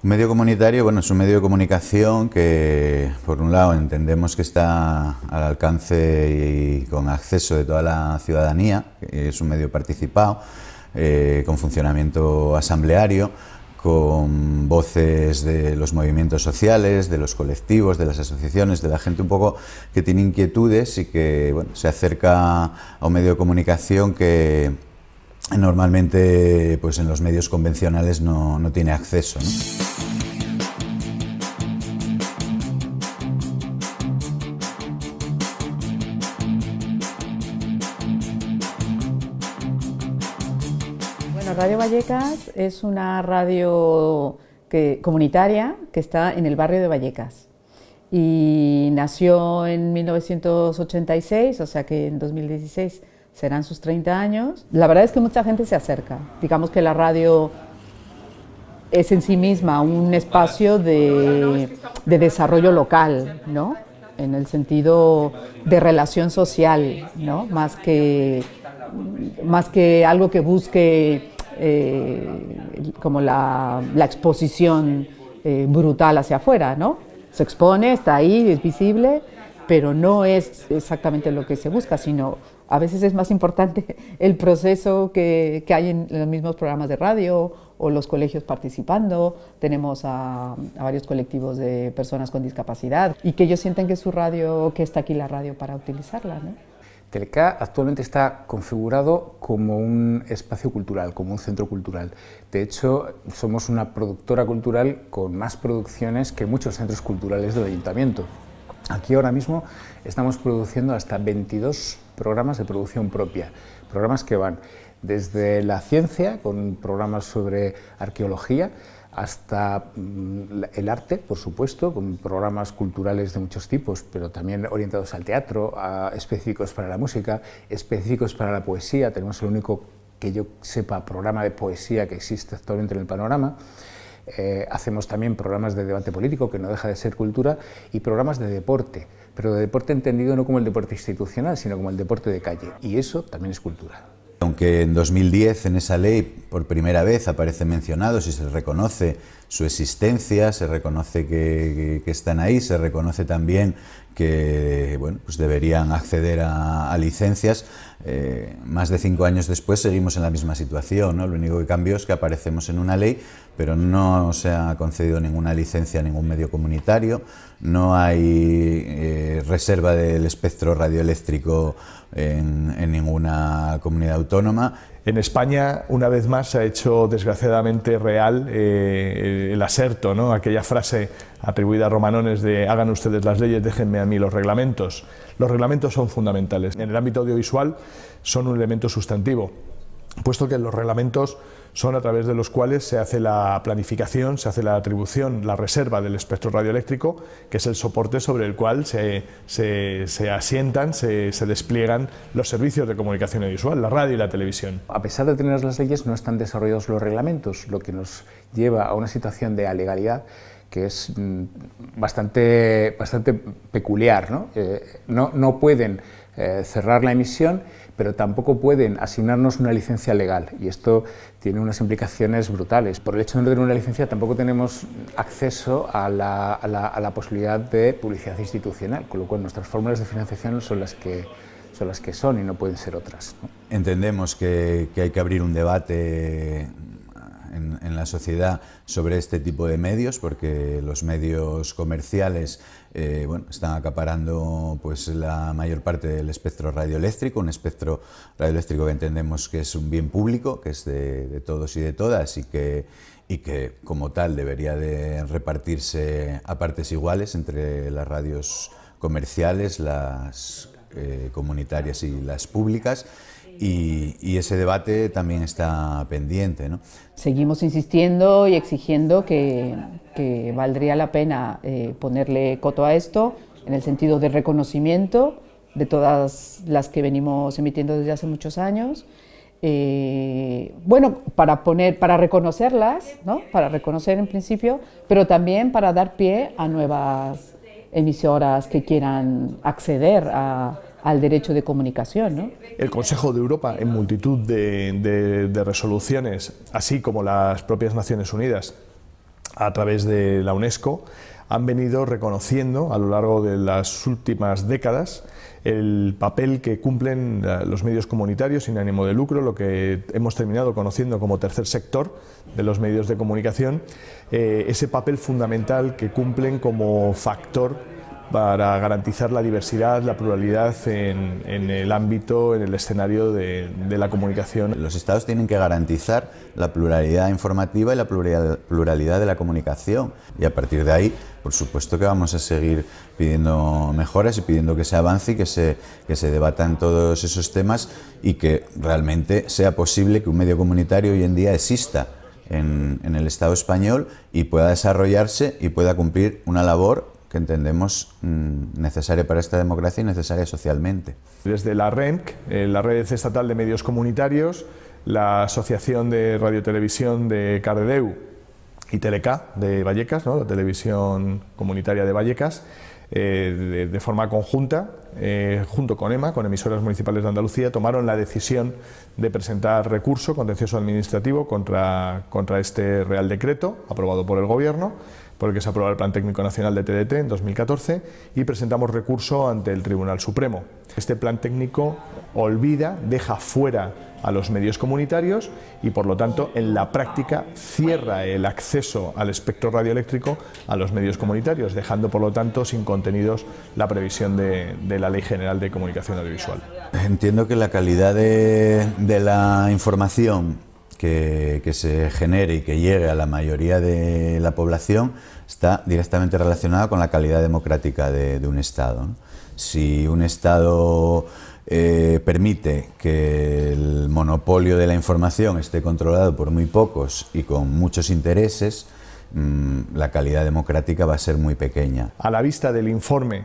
Un medio comunitario, bueno, es un medio de comunicación que, por un lado, entendemos que está al alcance y con acceso de toda la ciudadanía, es un medio participado, eh, con funcionamiento asambleario, con voces de los movimientos sociales, de los colectivos, de las asociaciones, de la gente un poco que tiene inquietudes y que se acerca a un medio de comunicación que normalmente pues en los medios convencionales no, tiene acceso. Radio Vallecas es una radio que, comunitaria que está en el barrio de Vallecas y nació en 1986, o sea que en 2016 serán sus 30 años. La verdad es que mucha gente se acerca. Digamos que la radio es en sí misma un espacio de, desarrollo local, ¿no? En el sentido de relación social, ¿no? Más que, más que algo que busque eh, como la, exposición eh, brutal hacia afuera, ¿no? Se expone, está ahí, es visible, pero no es exactamente lo que se busca, sino a veces es más importante el proceso que, hay en los mismos programas de radio o los colegios participando. Tenemos a, a, varios colectivos de personas con discapacidad y que ellos sienten que su radio, que está aquí la radio para utilizarla. ¿no? Telca actualmente está configurado como un espacio cultural, como un centro cultural. De hecho, somos una productora cultural con más producciones que muchos centros culturales del ayuntamiento. Aquí ahora mismo estamos produciendo hasta 22 programas de producción propia, programas que van desde la ciencia, con programas sobre arqueología, hasta mm, el arte, por supuesto, con programas culturales de muchos tipos, pero también orientados al teatro, específicos para la música, específicos para la poesía, tenemos el único que yo sepa programa de poesía que existe actualmente en el panorama. Eh, hacemos también programas de debate político, que no deja de ser cultura, y programas de deporte, pero de deporte entendido no como el deporte institucional, sino como el deporte de calle. Y eso también es cultura. Aunque en 2010 en esa ley por primera vez aparece mencionado, si se reconoce su existencia, se reconoce que, están ahí, se reconoce también que bueno, pues deberían acceder a, licencias. Eh, más de cinco años después seguimos en la misma situación. ¿no? Lo único que cambió es que aparecemos en una ley, pero no se ha concedido ninguna licencia a ningún medio comunitario, no hay eh, reserva del espectro radioeléctrico en ninguna comunidad autónoma en España, una vez más, se ha hecho desgraciadamente real eh, el aserto, ¿no? aquella frase atribuida a Romanones de hagan ustedes las leyes, déjenme a mí los reglamentos. Los reglamentos son fundamentales. En el ámbito audiovisual son un elemento sustantivo, puesto que los reglamentos son a través de los cuales se hace la planificación, se hace la atribución, la reserva del espectro radioeléctrico, que es el soporte sobre el cual se, asientan, se, despliegan los servicios de comunicación audiovisual, la radio y la televisión. A pesar de tener las leyes, no están desarrollados los reglamentos, lo que nos lleva a una situación de alegalidad que es mm, bastante, bastante peculiar. ¿no? Eh, no pueden eh, cerrar la emisión, pero tampoco pueden asignarnos una licencia legal y esto tiene unas implicaciones brutales. Por el hecho de no tener una licencia tampoco tenemos acceso a la, a la, posibilidad de publicidad institucional, con lo cual nuestras fórmulas de financiación son las que son y no pueden ser otras. Entendemos que hay que abrir un debate en, la sociedad sobre este tipo de medios, porque los medios comerciales eh, están acaparando pues, la mayor parte del espectro radioeléctrico, un espectro radioeléctrico que entendemos que es un bien público, que es de, todos y de todas y que, como tal debería de repartirse a partes iguales entre las radios comerciales, las eh, comunitarias y las públicas. Y, ese debate también está pendiente. ¿no? Seguimos insistiendo y exigiendo que, valdría la pena eh, ponerle coto a esto en el sentido de reconocimiento de todas las que venimos emitiendo desde hace muchos años. Eh, bueno, para poner, para reconocerlas, ¿no? para reconocer en principio, pero también para dar pie a nuevas emisoras que quieran acceder a, al derecho de comunicación. ¿no? El Consejo de Europa, en multitud de, resoluciones, así como las propias Naciones Unidas, a través de la UNESCO, han venido reconociendo a lo largo de las últimas décadas el papel que cumplen eh, los medios comunitarios sin ánimo de lucro, lo que hemos terminado conociendo como tercer sector de los medios de comunicación, eh, ese papel fundamental que cumplen como factor para garantizar la diversidad, la pluralidad en, el ámbito, en el escenario de, la comunicación. Los estados tienen que garantizar la pluralidad informativa y la pluralidad de la comunicación y a partir de ahí, por supuesto que vamos a seguir pidiendo mejoras y pidiendo que se avance y que se, se debatan todos esos temas y que realmente sea posible que un medio comunitario hoy en día exista en el Estado español y pueda desarrollarse y pueda cumplir una labor que entendemos mm, necesario para esta democracia y necesaria socialmente. Desde la REMC, eh, la Red Estatal de Medios Comunitarios, la Asociación de Radiotelevisión de Cardedeu y Teleca de Vallecas, la televisión comunitaria de Vallecas, eh, de, forma conjunta, eh, junto con EMA, con emisoras municipales de Andalucía, tomaron la decisión de presentar recurso contencioso administrativo contra, contra este Real Decreto aprobado por el Gobierno porque se aprobó el Plan Técnico Nacional de TDT en 2014 y presentamos recurso ante el Tribunal Supremo. Este plan técnico olvida, deja fuera a los medios comunitarios y por lo tanto en la práctica cierra el acceso al espectro radioeléctrico a los medios comunitarios, dejando por lo tanto sin contenidos la previsión de, la Ley General de Comunicación Audiovisual. Entiendo que la calidad de la información que, se genere y que llegue a la mayoría de la población está directamente relacionada con la calidad democrática de, un Estado. Si un Estado eh, permite que el monopolio de la información esté controlado por muy pocos y con muchos intereses, mm, la calidad democrática va a ser muy pequeña. A la vista del informe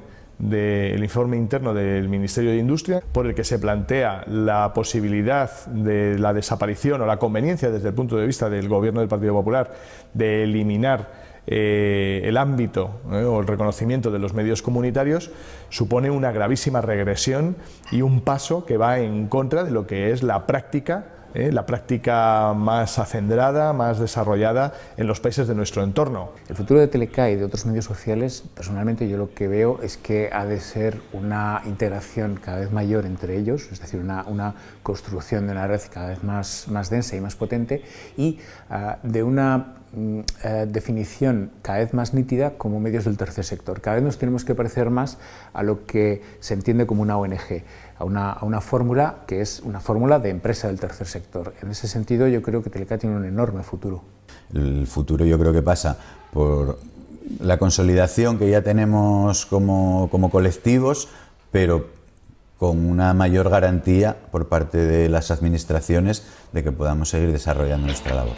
del informe interno del Ministerio de Industria, por el que se plantea la posibilidad de la desaparición o la conveniencia desde el punto de vista del Gobierno del Partido Popular de eliminar eh, el ámbito eh, o el reconocimiento de los medios comunitarios supone una gravísima regresión y un paso que va en contra de lo que es la práctica ¿eh? la práctica más acendrada, más desarrollada en los países de nuestro entorno. El futuro de Teleca y de otros medios sociales, personalmente yo lo que veo es que ha de ser una integración cada vez mayor entre ellos, es decir, una, una construcción de una red cada vez más, más densa y más potente y ah, de una Mm, eh, definición cada vez más nítida como medios del tercer sector. Cada vez nos tenemos que parecer más a lo que se entiende como una ONG, a una, fórmula que es una fórmula de empresa del tercer sector. En ese sentido yo creo que Teleca tiene un enorme futuro. El futuro yo creo que pasa por la consolidación que ya tenemos como colectivos, pero con una mayor garantía por parte de las administraciones de que podamos seguir desarrollando nuestra labor.